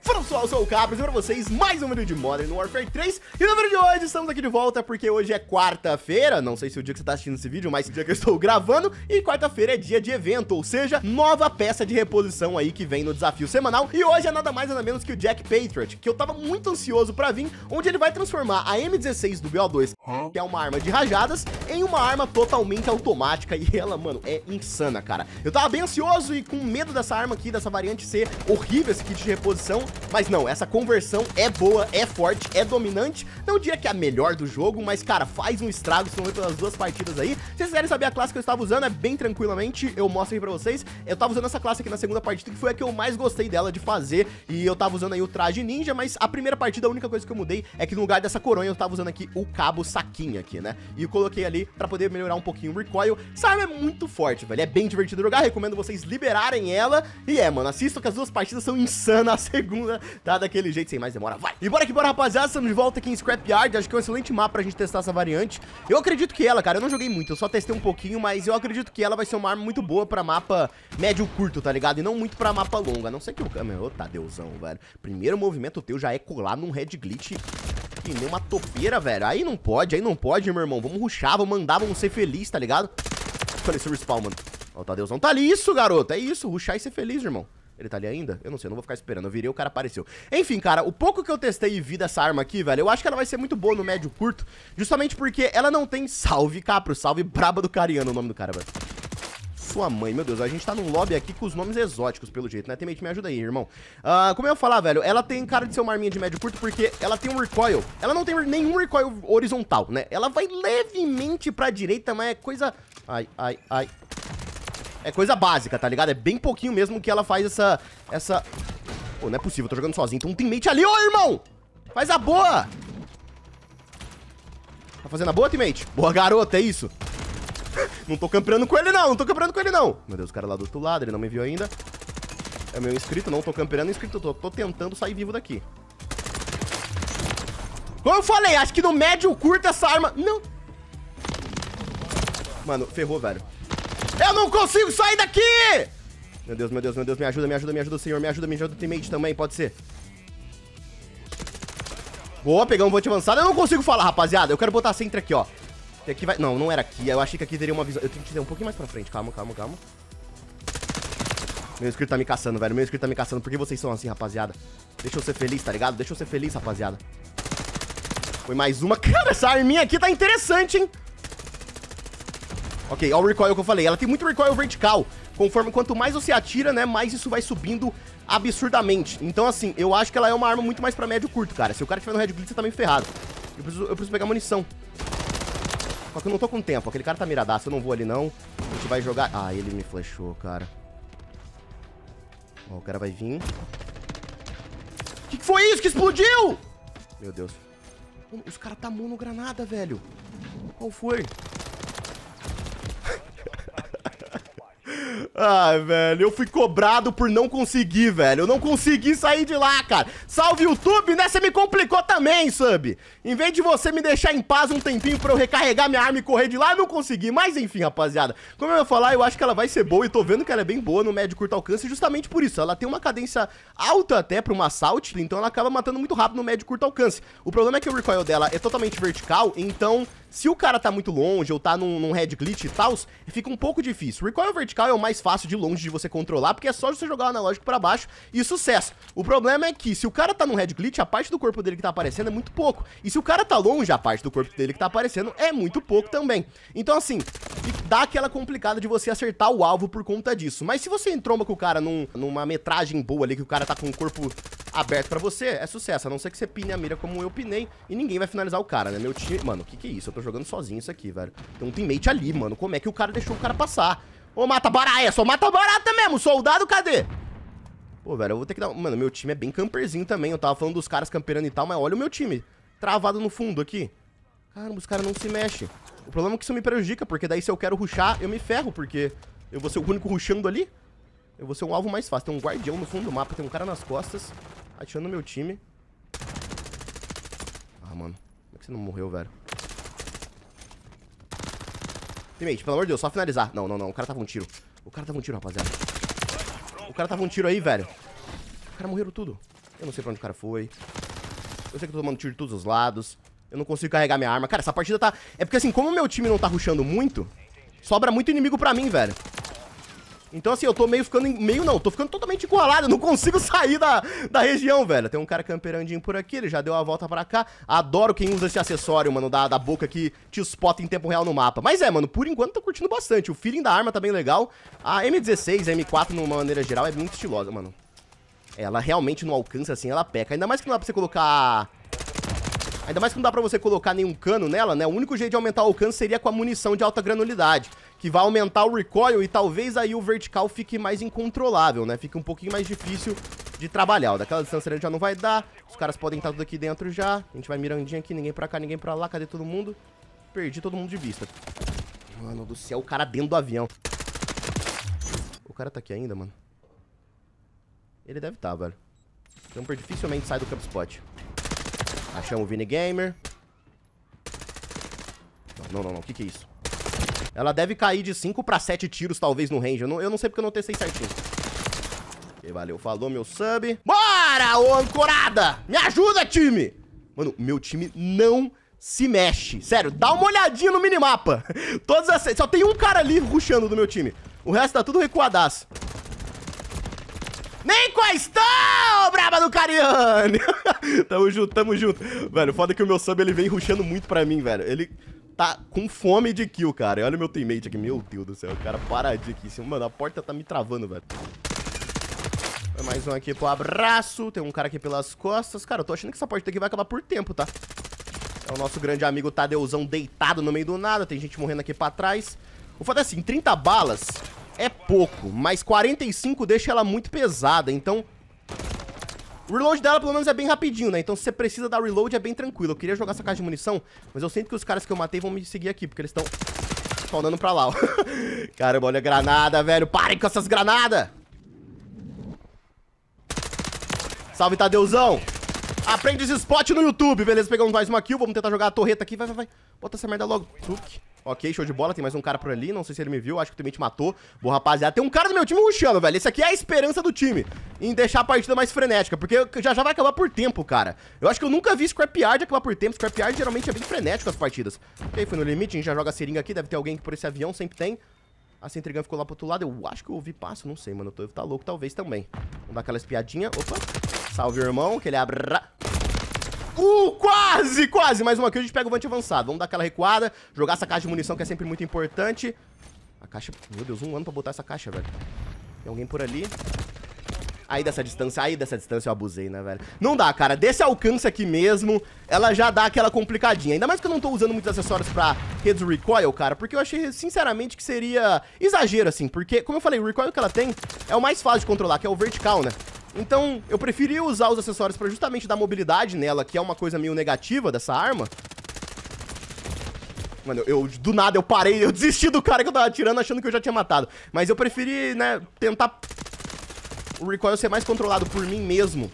Fala pessoal, eu sou o Capras e pra vocês mais um vídeo de Modern Warfare 3 E no vídeo de hoje estamos aqui de volta porque hoje é quarta-feira Não sei se é o dia que você tá assistindo esse vídeo, mas é o dia que eu estou gravando E quarta-feira é dia de evento, ou seja, nova peça de reposição aí que vem no desafio semanal E hoje é nada mais nada menos que o Jack Patriot, que eu tava muito ansioso pra vir Onde ele vai transformar a M16 do BO2, que é uma arma de rajadas Em uma arma totalmente automática e ela, mano, é insana, cara Eu tava bem ansioso e com medo dessa arma aqui, dessa variante ser horrível esse kit de reposição posição, mas não, essa conversão é boa, é forte, é dominante, não diria que é a melhor do jogo, mas cara, faz um estrago, estão vendo pelas duas partidas aí, se vocês quiserem saber a classe que eu estava usando, é bem tranquilamente, eu mostro aí pra vocês, eu tava usando essa classe aqui na segunda partida, que foi a que eu mais gostei dela de fazer, e eu tava usando aí o traje ninja, mas a primeira partida, a única coisa que eu mudei é que no lugar dessa coronha eu tava usando aqui o cabo saquinho aqui, né, e eu coloquei ali pra poder melhorar um pouquinho o recoil, essa arma é muito forte, velho, é bem divertido jogar, recomendo vocês liberarem ela, e é, mano, assistam que as duas partidas são insanas, segunda tá daquele jeito, sem mais demora, vai. E bora que bora, rapaziada, estamos de volta aqui em Scrapyard, acho que é um excelente mapa pra gente testar essa variante. Eu acredito que ela, cara, eu não joguei muito, eu só testei um pouquinho, mas eu acredito que ela vai ser uma arma muito boa pra mapa médio curto, tá ligado? E não muito pra mapa longa não sei que o... Meu, tá deusão, velho. Primeiro movimento teu já é colar num red glitch que nem uma topeira, velho. Aí não pode, aí não pode, meu irmão. Vamos ruxar, vamos mandar, vamos ser felizes, tá ligado? Olha esse respawn, mano. Ó, Tadeuzão tá ali. Isso, garoto, é isso. Ruxar e ser feliz, irmão. Ele tá ali ainda? Eu não sei, eu não vou ficar esperando. Eu virei, o cara apareceu. Enfim, cara, o pouco que eu testei e vi dessa arma aqui, velho, eu acho que ela vai ser muito boa no médio curto, justamente porque ela não tem salve, capro, salve braba do cariano o nome do cara, velho. Sua mãe, meu Deus, a gente tá num lobby aqui com os nomes exóticos, pelo jeito, né? tem Temente, me ajuda aí, irmão. Ah, como eu ia falar, velho, ela tem cara de ser uma arminha de médio curto porque ela tem um recoil. Ela não tem nenhum recoil horizontal, né? Ela vai levemente pra direita, mas é coisa... Ai, ai, ai, é coisa básica, tá ligado? É bem pouquinho mesmo que ela faz essa... Essa... Pô, não é possível, eu tô jogando sozinho. Então um teammate ali, ô, irmão! Faz a boa! Tá fazendo a boa, teammate? Boa, garota, é isso. não tô campeando com ele, não. Não tô campeando com ele, não. Meu Deus, o cara lá do outro lado, ele não me viu ainda. É meu inscrito, não tô campeando é inscrito. Tô, tô tentando sair vivo daqui. Como eu falei, acho que no médio curto essa arma... Não. Mano, ferrou, velho. Eu não consigo sair daqui! Meu Deus, meu Deus, meu Deus, me ajuda, me ajuda, me ajuda, senhor. Me ajuda, me ajuda, mate também, pode ser. Boa, pegamos um bote avançado. Eu não consigo falar, rapaziada. Eu quero botar a aqui, ó. E aqui vai... Não, não era aqui. Eu achei que aqui teria uma visão. Eu tenho que ir um pouquinho mais pra frente. Calma, calma, calma. Meu inscrito tá me caçando, velho. Meu inscrito tá me caçando. Por que vocês são assim, rapaziada? Deixa eu ser feliz, tá ligado? Deixa eu ser feliz, rapaziada. Foi mais uma. Cara, essa arminha aqui tá interessante, hein? Ok, olha o recoil que eu falei. Ela tem muito recoil vertical. Conforme quanto mais você atira, né, mais isso vai subindo absurdamente. Então, assim, eu acho que ela é uma arma muito mais pra médio curto, cara. Se o cara tiver no Red Blitz, você tá meio ferrado. Eu preciso, eu preciso pegar munição. Só que eu não tô com tempo. Aquele cara tá miradaço. Eu não vou ali, não. A gente vai jogar... Ah, ele me flechou, cara. Ó, o cara vai vir. O que, que foi isso que explodiu? Meu Deus. Os caras tá mono granada, velho. Qual foi? Ai, velho, eu fui cobrado por não conseguir, velho. Eu não consegui sair de lá, cara. Salve, YouTube, né? Você me complicou também, sub. Em vez de você me deixar em paz um tempinho pra eu recarregar minha arma e correr de lá, eu não consegui. Mas enfim, rapaziada, como eu ia falar, eu acho que ela vai ser boa e tô vendo que ela é bem boa no médio curto alcance justamente por isso. Ela tem uma cadência alta até pra uma assault, então ela acaba matando muito rápido no médio curto alcance. O problema é que o recoil dela é totalmente vertical, então se o cara tá muito longe ou tá num, num head glitch e tal, fica um pouco difícil. O recoil vertical é o mais fácil de longe de você controlar, porque é só você jogar o analógico pra baixo e sucesso. O problema é que se o cara tá num head glitch, a parte do corpo dele que tá aparecendo é muito pouco. E se o cara tá longe, a parte do corpo dele que tá aparecendo é muito pouco também. Então assim, dá aquela complicada de você acertar o alvo por conta disso. Mas se você entromba com o cara num, numa metragem boa ali, que o cara tá com o corpo aberto pra você, é sucesso. A não ser que você pine a mira como eu pinei e ninguém vai finalizar o cara, né? Meu time... Mano, o que que é isso? Eu tô jogando sozinho isso aqui, velho. Tem um teammate ali, mano. Como é que o cara deixou o cara passar? Ô, mata barata, é, só mata barata mesmo, soldado, cadê? Pô, velho, eu vou ter que dar... Mano, meu time é bem camperzinho também, eu tava falando dos caras camperando e tal, mas olha o meu time, travado no fundo aqui. Caramba, os caras não se mexem. O problema é que isso me prejudica, porque daí se eu quero ruxar, eu me ferro, porque eu vou ser o único ruxando ali. Eu vou ser um alvo mais fácil. Tem um guardião no fundo do mapa, tem um cara nas costas, atirando no meu time. Ah, mano, como é que você não morreu, velho? Teammate, pelo amor de Deus, só finalizar. Não, não, não. O cara tava um tiro. O cara tava um tiro, rapaziada. O cara tava um tiro aí, velho. O cara morreram tudo. Eu não sei pra onde o cara foi. Eu sei que eu tô tomando tiro de todos os lados. Eu não consigo carregar minha arma. Cara, essa partida tá... É porque assim, como o meu time não tá rushando muito, sobra muito inimigo pra mim, velho. Então, assim, eu tô meio ficando... Em... Meio não, tô ficando totalmente encurralado. Eu não consigo sair da, da região, velho. Tem um cara camperandinho por aqui, ele já deu a volta pra cá. Adoro quem usa esse acessório, mano, da, da boca que te spota em tempo real no mapa. Mas é, mano, por enquanto tô curtindo bastante. O feeling da arma tá bem legal. A M16, a M4, numa maneira geral, é muito estilosa, mano. Ela realmente não alcança, assim, ela peca. Ainda mais que não dá pra você colocar... Ainda mais que não dá pra você colocar nenhum cano nela, né? O único jeito de aumentar o alcance seria com a munição de alta granulidade que vai aumentar o recoil e talvez aí o vertical fique mais incontrolável, né? Fica um pouquinho mais difícil de trabalhar. Ó, daquela distância ali já não vai dar. Os caras podem estar tudo aqui dentro já. A gente vai mirandinha aqui, ninguém pra cá, ninguém pra lá. Cadê todo mundo? Perdi todo mundo de vista. Mano do céu, o cara dentro do avião. O cara tá aqui ainda, mano. Ele deve estar, tá, velho. Jumper dificilmente sai do camp spot. Achamos o Vini Gamer. Não, não, não. O que, que é isso? Ela deve cair de 5 pra 7 tiros, talvez, no range. Eu não, eu não sei porque eu não testei certinho. valeu, falou, meu sub. Bora, ô ancorada! Me ajuda, time! Mano, meu time não se mexe. Sério, dá uma olhadinha no minimapa. Todas as... Só tem um cara ali ruxando do meu time. O resto tá tudo recuadaço. Nem questão, braba do Cariani! tamo junto, tamo junto. Velho, foda que o meu sub, ele vem ruxando muito pra mim, velho. Ele tá com fome de kill, cara. Olha meu teammate aqui, meu Deus do céu. O cara paradinho aqui em cima. Mano, a porta tá me travando, velho. Mais um aqui pro abraço. Tem um cara aqui pelas costas. Cara, eu tô achando que essa porta aqui vai acabar por tempo, tá? É o nosso grande amigo Tadeuzão deitado no meio do nada. Tem gente morrendo aqui pra trás. O fato é assim, 30 balas é pouco, mas 45 deixa ela muito pesada. Então, o reload dela, pelo menos, é bem rapidinho, né? Então, se você precisa dar reload, é bem tranquilo. Eu queria jogar essa caixa de munição, mas eu sinto que os caras que eu matei vão me seguir aqui, porque eles estão spawnando pra lá, ó. Caramba, olha a granada, velho. Parem com essas granadas! Salve, Tadeuzão! Aprende esse spot no YouTube, beleza? Pegamos mais uma kill, vamos tentar jogar a torreta aqui. Vai, vai, vai. Bota essa merda logo. Tuk. Ok, show de bola. Tem mais um cara por ali. Não sei se ele me viu. Acho que o time te matou. Bom, rapaziada. Tem um cara do meu time rushando, velho. Esse aqui é a esperança do time. Em deixar a partida mais frenética. Porque já já vai acabar por tempo, cara. Eu acho que eu nunca vi Scrapyard acabar por tempo. Scrapyard geralmente é bem frenético as partidas. Ok, foi no limite. A gente já joga a seringa aqui. Deve ter alguém que por esse avião. Sempre tem. A Centrigan ficou lá pro outro lado. Eu acho que eu ouvi passo. Não sei, mano. Eu tô, tá louco, talvez também. Vamos dar aquela espiadinha. Opa. Salve, irmão, que ele abra... Uh, quase, quase. Mais uma aqui, a gente pega o vante avançado. Vamos dar aquela recuada, jogar essa caixa de munição que é sempre muito importante. A caixa... Meu Deus, um ano pra botar essa caixa, velho. Tem alguém por ali. Aí dessa distância, aí dessa distância eu abusei, né, velho? Não dá, cara. Desse alcance aqui mesmo, ela já dá aquela complicadinha. Ainda mais que eu não tô usando muitos acessórios pra redes recoil, cara, porque eu achei, sinceramente, que seria exagero, assim. Porque, como eu falei, o recoil que ela tem é o mais fácil de controlar, que é o vertical, né? Então, eu preferi usar os acessórios pra justamente dar mobilidade nela, que é uma coisa meio negativa dessa arma. Mano, eu, do nada eu parei, eu desisti do cara que eu tava atirando achando que eu já tinha matado. Mas eu preferi, né, tentar o recoil ser mais controlado por mim mesmo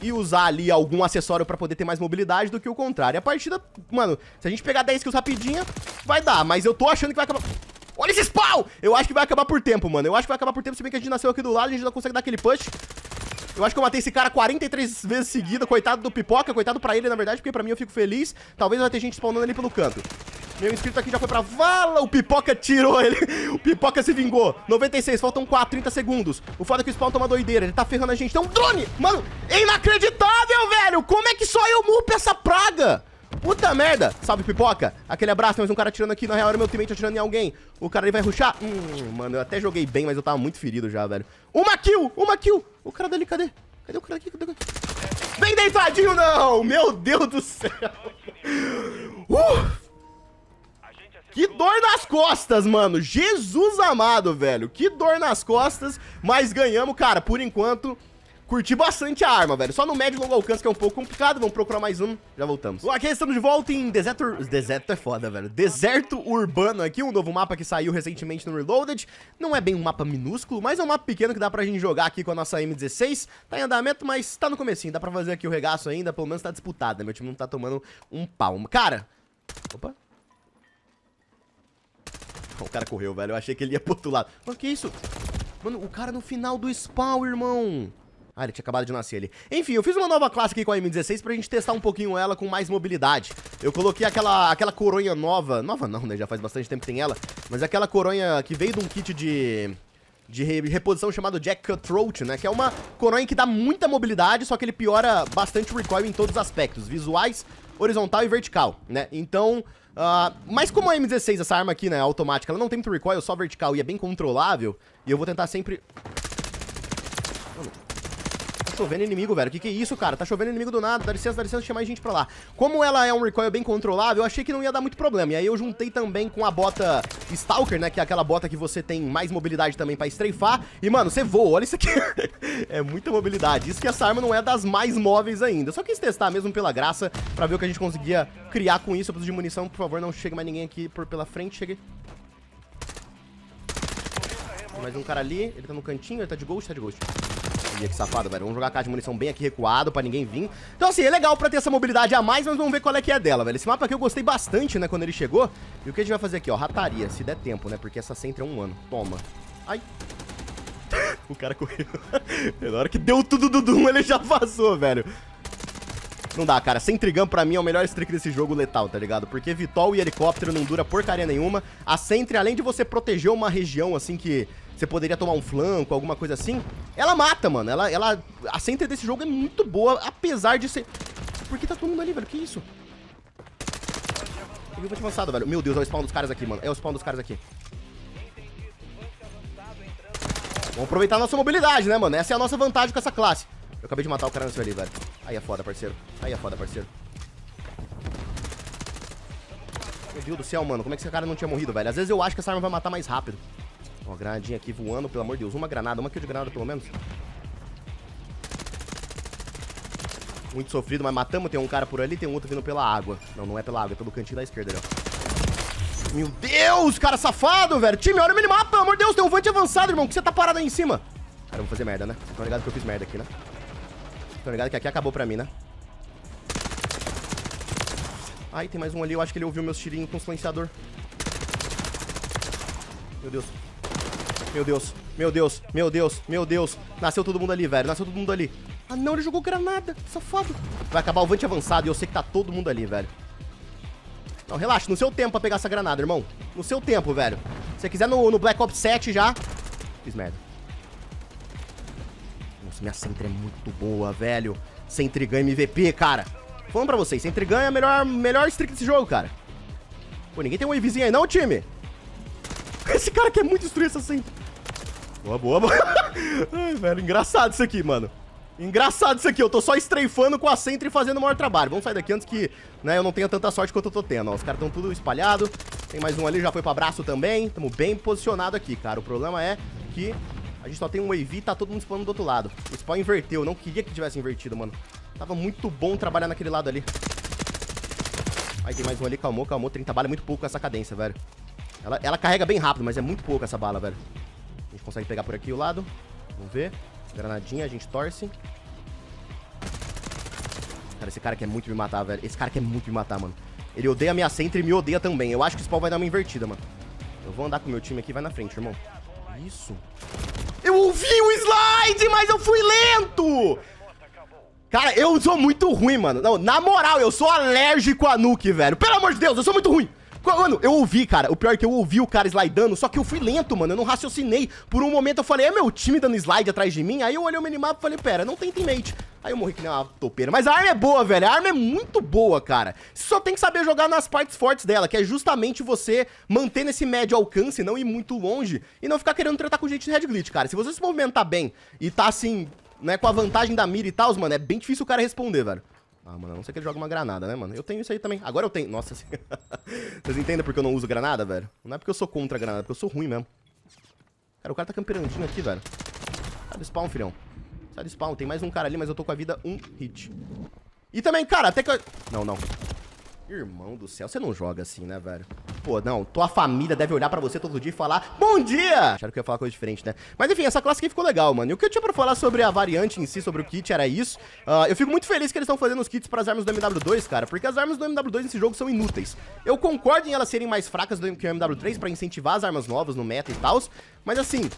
e usar ali algum acessório pra poder ter mais mobilidade do que o contrário. A partida, mano, se a gente pegar 10 kills rapidinha, vai dar, mas eu tô achando que vai acabar... Olha esse spawn! Eu acho que vai acabar por tempo, mano. Eu acho que vai acabar por tempo, se bem que a gente nasceu aqui do lado, a gente não consegue dar aquele push. Eu acho que eu matei esse cara 43 vezes seguida. Coitado do Pipoca. Coitado pra ele, na verdade, porque pra mim eu fico feliz. Talvez vai ter gente spawnando ali pelo canto. Meu inscrito aqui já foi pra vala. O Pipoca tirou ele. O Pipoca se vingou. 96, faltam 4, 30 segundos. O foda é que o spawn tá uma doideira. Ele tá ferrando a gente. Tem então, um drone. Mano, é inacreditável, velho. Como é que só eu mupo essa praga? Puta merda! Salve, pipoca! Aquele abraço, tem mais um cara atirando aqui. Na real, era meu teammate atirando em alguém. O cara ali vai ruxar. Hum, mano, eu até joguei bem, mas eu tava muito ferido já, velho. Uma kill! Uma kill! O cara dali, cadê? Cadê o cara aqui? Cadê? Vem deitadinho, não! Meu Deus do céu! Uh! Que dor nas costas, mano. Jesus amado, velho. Que dor nas costas. Mas ganhamos, cara, por enquanto. Curti bastante a arma, velho. Só no médio e longo alcance, que é um pouco complicado. Vamos procurar mais um. Já voltamos. aqui estamos de volta em Deserto... Deserto é foda, velho. Deserto Urbano aqui, um novo mapa que saiu recentemente no Reloaded. Não é bem um mapa minúsculo, mas é um mapa pequeno que dá pra gente jogar aqui com a nossa M16. Tá em andamento, mas tá no comecinho. Dá pra fazer aqui o regaço ainda. Pelo menos tá disputado, né? Meu time não tá tomando um palmo. Cara... Opa. O cara correu, velho. Eu achei que ele ia pro outro lado. mano que isso? Mano, o cara no final do spawn, irmão. Ah, ele tinha acabado de nascer ali. Enfim, eu fiz uma nova classe aqui com a M16 pra gente testar um pouquinho ela com mais mobilidade. Eu coloquei aquela, aquela coronha nova. Nova não, né? Já faz bastante tempo que tem ela. Mas aquela coronha que veio de um kit de de reposição chamado Jack Cutthroat, né? Que é uma coronha que dá muita mobilidade, só que ele piora bastante o recoil em todos os aspectos, visuais, horizontal e vertical, né? Então, uh, mas como a M16, essa arma aqui, né, é automática, ela não tem muito recoil, é só vertical e é bem controlável, e eu vou tentar sempre chovendo inimigo, velho. Que que é isso, cara? Tá chovendo inimigo do nada. Dá licença, dá licença, deixa mais gente pra lá. Como ela é um recoil bem controlável, eu achei que não ia dar muito problema. E aí eu juntei também com a bota Stalker, né? Que é aquela bota que você tem mais mobilidade também pra estreifar. E, mano, você voa. Olha isso aqui. é muita mobilidade. Isso que essa arma não é das mais móveis ainda. Eu só quis testar mesmo pela graça pra ver o que a gente conseguia criar com isso. Eu preciso de munição, por favor, não chegue mais ninguém aqui por, pela frente. Chegue. Mais um cara ali, ele tá no cantinho, ele tá de ghost, tá de ghost que safado, velho. Vamos jogar a caixa de munição bem aqui recuado pra ninguém vir. Então, assim, é legal pra ter essa mobilidade a mais, mas vamos ver qual é que é dela, velho. Esse mapa aqui eu gostei bastante, né, quando ele chegou. E o que a gente vai fazer aqui, ó? Rataria, se der tempo, né? Porque essa centra é um ano. Toma. Ai. o cara correu. Na hora que deu tudo do Doom, ele já vazou, velho. Não dá, cara. Sem Trigun, pra mim, é o melhor streak desse jogo letal, tá ligado? Porque Vitol e helicóptero não dura porcaria nenhuma. A Sentry, além de você proteger uma região, assim, que você poderia tomar um flanco, alguma coisa assim. Ela mata, mano. Ela, ela, a center desse jogo é muito boa, apesar de ser... Por que tá todo mundo ali, velho? Que isso? Eu vou te avançado, velho. Meu Deus, é o spawn dos caras aqui, mano. É o spawn dos caras aqui. Vamos aproveitar a nossa mobilidade, né, mano? Essa é a nossa vantagem com essa classe. Eu acabei de matar o cara nesse ali, velho. Aí é foda, parceiro. Aí é foda, parceiro. Meu Deus do céu, mano. Como é que esse cara não tinha morrido, velho? Às vezes eu acho que essa arma vai matar mais rápido. Uma granadinha aqui voando, pelo amor de Deus. Uma granada, uma kill de granada pelo menos. Muito sofrido, mas matamos. Tem um cara por ali, tem um outro vindo pela água. Não, não é pela água, é pelo cantinho da esquerda ó. Meu Deus, cara safado, velho. Time, olha o minimapa, pelo amor de Deus. Tem um vante avançado, irmão. que você tá parado aí em cima? Cara, eu vou fazer merda, né? Vocês estão ligados que eu fiz merda aqui, né? Vocês estão ligados que aqui acabou pra mim, né? Ai, tem mais um ali. Eu acho que ele ouviu meus tirinhos com o silenciador. Meu Deus. Meu Deus, meu Deus, meu Deus, meu Deus. Nasceu todo mundo ali, velho. Nasceu todo mundo ali. Ah, não, ele jogou granada. Safado. Vai acabar o vante avançado e eu sei que tá todo mundo ali, velho. Não, relaxa. No seu tempo pra pegar essa granada, irmão. No seu tempo, velho. Se você quiser no, no Black Ops 7 já... Fiz merda. Nossa, minha Sentry é muito boa, velho. Sentry ganha MVP, cara. Falando pra vocês, Sentry ganha é a melhor, melhor streak desse jogo, cara. Pô, ninguém tem um wavezinho aí não, time? Esse cara quer é muito destruir essa Sentry. Boa, boa, boa. Ai, velho, engraçado isso aqui, mano. Engraçado isso aqui, eu tô só estreifando com a Sentry e fazendo o maior trabalho. Vamos sair daqui antes que né, eu não tenha tanta sorte quanto eu tô tendo. Ó, os caras estão tudo espalhado. Tem mais um ali, já foi pra braço também. Tamo bem posicionado aqui, cara. O problema é que a gente só tem um wave e tá todo mundo spawnando do outro lado. O spawn inverteu, eu não queria que tivesse invertido, mano. Tava muito bom trabalhar naquele lado ali. Aí tem mais um ali, calmou, calmou. 30 bala é muito pouco essa cadência, velho. Ela, ela carrega bem rápido, mas é muito pouco essa bala, velho. A gente consegue pegar por aqui o lado. Vamos ver. Granadinha, a gente torce. Cara, esse cara quer muito me matar, velho. Esse cara quer muito me matar, mano. Ele odeia a minha centra e me odeia também. Eu acho que o spawn vai dar uma invertida, mano. Eu vou andar com o meu time aqui. Vai na frente, irmão. Isso. Eu ouvi o slide, mas eu fui lento! Cara, eu sou muito ruim, mano. Não, na moral, eu sou alérgico a nuke, velho. Pelo amor de Deus, eu sou muito ruim. Mano, eu ouvi, cara. O pior é que eu ouvi o cara slidando, só que eu fui lento, mano. Eu não raciocinei. Por um momento eu falei, é meu time dando slide atrás de mim? Aí eu olhei o minimapa e falei, pera, não tem teammate. Aí eu morri que nem uma topeira. Mas a arma é boa, velho. A arma é muito boa, cara. Você só tem que saber jogar nas partes fortes dela, que é justamente você manter nesse médio alcance, não ir muito longe, e não ficar querendo tratar com gente de head glitch, cara. Se você se movimentar bem e tá assim, né, com a vantagem da mira e tal, mano, é bem difícil o cara responder, velho. Ah, mano, a não ser que ele joga uma granada, né, mano? Eu tenho isso aí também. Agora eu tenho. Nossa, assim... vocês entendem porque eu não uso granada, velho? Não é porque eu sou contra a granada, é porque eu sou ruim mesmo. Cara, o cara tá camperandinho aqui, velho. Sai do spawn, filhão. Sai do spawn. Tem mais um cara ali, mas eu tô com a vida um hit. E também, cara, até que eu... Não, não. Irmão do céu, você não joga assim, né, velho? pô, não, tua família deve olhar pra você todo dia e falar Bom dia! Acharam que eu ia falar coisa diferente, né? Mas enfim, essa classe aqui ficou legal, mano. E o que eu tinha pra falar sobre a variante em si, sobre o kit, era isso. Uh, eu fico muito feliz que eles estão fazendo os kits pras armas do MW2, cara, porque as armas do MW2 nesse jogo são inúteis. Eu concordo em elas serem mais fracas do que o MW3 pra incentivar as armas novas no meta e tal, mas assim,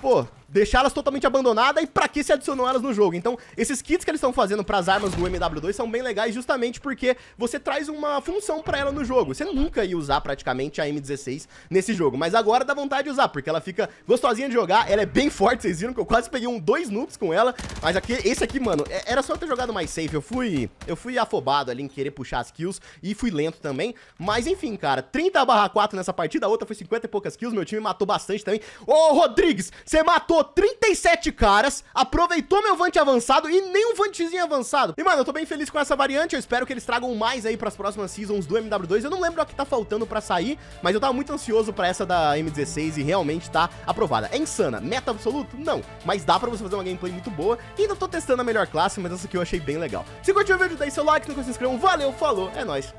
pô, deixá-las totalmente abandonadas e pra que se adicionou elas no jogo. Então, esses kits que eles estão fazendo pras armas do MW2 são bem legais justamente porque você traz uma função pra ela no jogo. Você nunca ia usar praticamente a M16 nesse jogo, mas agora dá vontade de usar, porque ela fica gostosinha de jogar, ela é bem forte, vocês viram que eu quase peguei um dois noobs com ela, mas aqui, esse aqui, mano, é, era só eu ter jogado mais safe, eu fui, eu fui afobado ali em querer puxar as kills e fui lento também, mas enfim, cara, 30 barra 4 nessa partida, a outra foi 50 e poucas kills, meu time matou bastante também. Ô, Rodrigues, você matou matou 37 caras, aproveitou meu Vant avançado e nem um Vantzinho avançado. E, mano, eu tô bem feliz com essa variante, eu espero que eles tragam mais aí pras próximas seasons do MW2. Eu não lembro o que tá faltando pra sair, mas eu tava muito ansioso pra essa da M16 e realmente tá aprovada. É insana. Meta absoluto? Não. Mas dá pra você fazer uma gameplay muito boa. E ainda tô testando a melhor classe, mas essa aqui eu achei bem legal. Se curtiu o vídeo, deixa seu like, não se inscreva. Valeu, falou, é nóis.